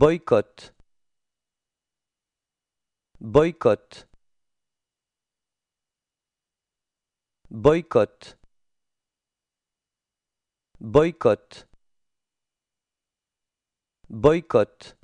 Boycott Boycott Boycott Boycott Boycott